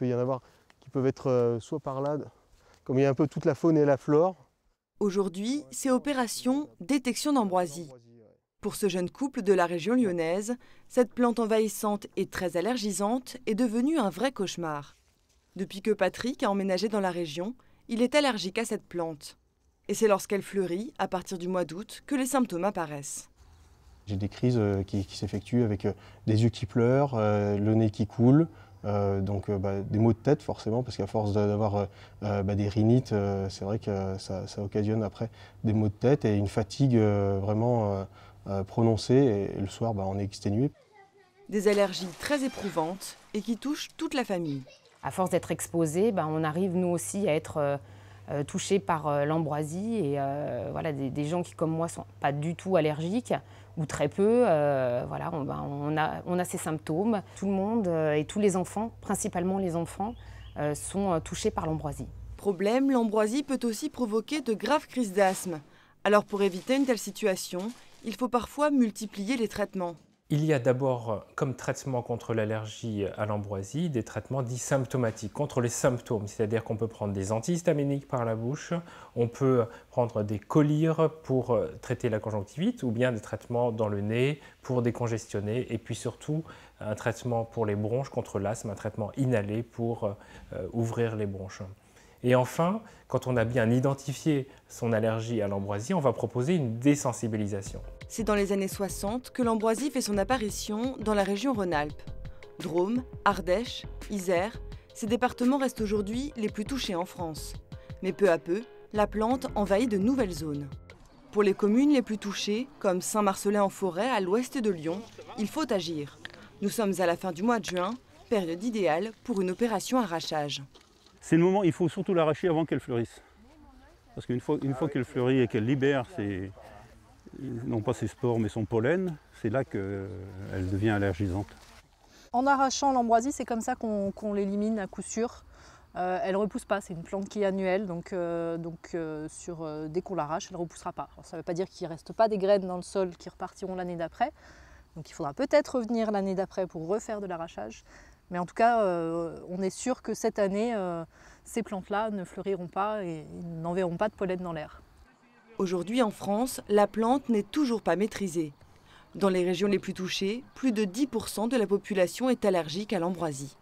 peut y en avoir qui peuvent être euh, soit par là, comme il y a un peu toute la faune et la flore. Aujourd'hui, c'est opération détection d'ambroisie. Pour ce jeune couple de la région lyonnaise, cette plante envahissante et très allergisante est devenue un vrai cauchemar. Depuis que Patrick a emménagé dans la région, il est allergique à cette plante. Et c'est lorsqu'elle fleurit, à partir du mois d'août, que les symptômes apparaissent. J'ai des crises euh, qui s'effectuent avec euh, des yeux qui pleurent, le nez qui coule, euh, donc euh, bah, des maux de tête forcément, parce qu'à force d'avoir euh, bah, des rhinites, c'est vrai que ça, occasionne après des maux de tête et une fatigue vraiment prononcée. Et, le soir, bah, on est exténué. Des allergies très éprouvantes et qui touchent toute la famille. À force d'être exposé, on arrive nous aussi à être euh, touchés par euh, l'ambroisie et euh, voilà, des, gens qui, comme moi, sont pas du tout allergiques ou très peu. voilà, ben, on, a, on a ces symptômes. Tout le monde et tous les enfants, principalement les enfants, sont touchés par l'ambroisie. Problème, l'ambroisie peut aussi provoquer de graves crises d'asthme. Alors pour éviter une telle situation, il faut parfois multiplier les traitements. Il y a d'abord, euh, comme traitement contre l'allergie à l'ambroisie, des traitements dits symptomatiques, contre les symptômes, c'est-à-dire qu'on peut prendre des antihistaminiques par la bouche, on peut prendre des collyres pour euh, traiter la conjonctivite, ou bien des traitements dans le nez pour décongestionner, et puis surtout un traitement pour les bronches contre l'asthme, un traitement inhalé pour euh, ouvrir les bronches. Et enfin, quand on a bien identifié son allergie à l'ambroisie, on va proposer une désensibilisation. C'est dans les années 60 que l'ambroisie fait son apparition dans la région Rhône-Alpes. Drôme, Ardèche, Isère, ces départements restent aujourd'hui les plus touchés en France. Mais peu à peu, la plante envahit de nouvelles zones. Pour les communes les plus touchées, comme Saint-Marcelin-en-Forêt à l'ouest de Lyon, il faut agir. Nous sommes à la fin du mois de juin, période idéale pour une opération arrachage. C'est le moment, il faut surtout l'arracher avant qu'elle fleurisse. Parce qu'une fois, une fois qu'elle fleurit et qu'elle libère ses, non pas ses spores mais son pollen, c'est là qu'elle euh, devient allergisante. En arrachant l'ambroisie, c'est comme ça qu'on l'élimine à coup sûr. Euh, elle ne repousse pas, c'est une plante qui est annuelle, donc, euh, donc sur, dès qu'on l'arrache, elle ne repoussera pas. ça ne veut pas dire qu'il ne reste pas des graines dans le sol qui repartiront l'année d'après, donc il faudra peut-être revenir l'année d'après pour refaire de l'arrachage, mais en tout cas, euh, on est sûr que cette année, euh, ces plantes-là ne fleuriront pas et n'enverront pas de pollen dans l'air. Aujourd'hui en France, la plante n'est toujours pas maîtrisée. Dans les régions les plus touchées, plus de 10% de la population est allergique à l'ambroisie.